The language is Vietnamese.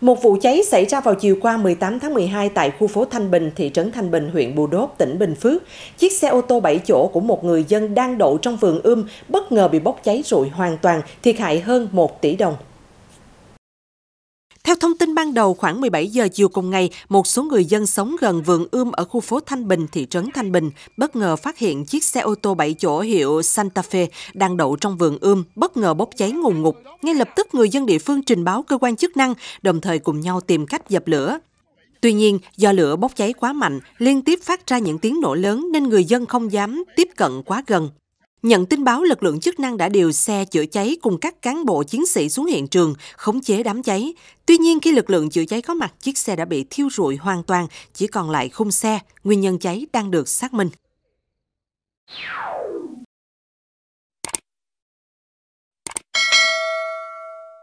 Một vụ cháy xảy ra vào chiều qua 18 tháng 12 tại khu phố Thanh Bình, thị trấn Thanh Bình, huyện Bù Đốp, tỉnh Bình Phước. Chiếc xe ô tô 7 chỗ của một người dân đang đậu trong vườn ươm um bất ngờ bị bốc cháy rụi hoàn toàn, thiệt hại hơn 1 tỷ đồng. Theo thông tin ban đầu, khoảng 17 giờ chiều cùng ngày, một số người dân sống gần vườn ươm ở khu phố Thanh Bình, thị trấn Thanh Bình, bất ngờ phát hiện chiếc xe ô tô 7 chỗ hiệu Santa Fe đang đậu trong vườn ươm, bất ngờ bốc cháy ngùn ngụt. Ngay lập tức, người dân địa phương trình báo cơ quan chức năng, đồng thời cùng nhau tìm cách dập lửa. Tuy nhiên, do lửa bốc cháy quá mạnh, liên tiếp phát ra những tiếng nổ lớn nên người dân không dám tiếp cận quá gần. Nhận tin báo, lực lượng chức năng đã điều xe chữa cháy cùng các cán bộ chiến sĩ xuống hiện trường, khống chế đám cháy. Tuy nhiên, khi lực lượng chữa cháy có mặt, chiếc xe đã bị thiêu rụi hoàn toàn, chỉ còn lại khung xe. Nguyên nhân cháy đang được xác minh.